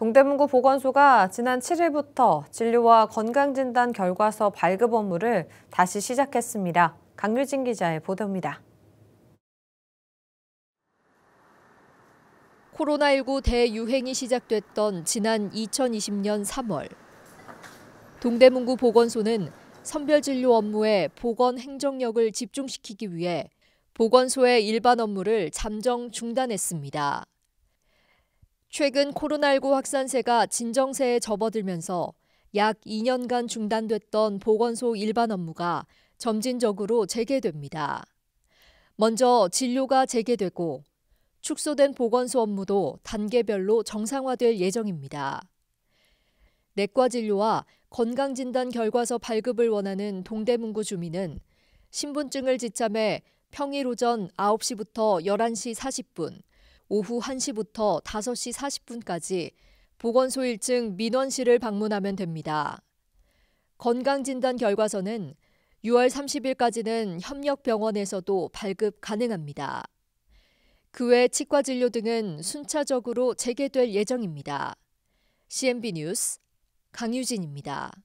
동대문구 보건소가 지난 7일부터 진료와 건강진단 결과서 발급 업무를 다시 시작했습니다. 강유진 기자의 보도입니다. 코로나19 대유행이 시작됐던 지난 2020년 3월. 동대문구 보건소는 선별진료 업무에 보건 행정력을 집중시키기 위해 보건소의 일반 업무를 잠정 중단했습니다. 최근 코로나19 확산세가 진정세에 접어들면서 약 2년간 중단됐던 보건소 일반 업무가 점진적으로 재개됩니다. 먼저 진료가 재개되고 축소된 보건소 업무도 단계별로 정상화될 예정입니다. 내과 진료와 건강진단 결과서 발급을 원하는 동대문구 주민은 신분증을 지참해 평일 오전 9시부터 11시 40분, 오후 1시부터 5시 40분까지 보건소 1층 민원실을 방문하면 됩니다. 건강진단 결과서는 6월 30일까지는 협력병원에서도 발급 가능합니다. 그 외 치과 진료 등은 순차적으로 재개될 예정입니다. CNB 뉴스 강유진입니다.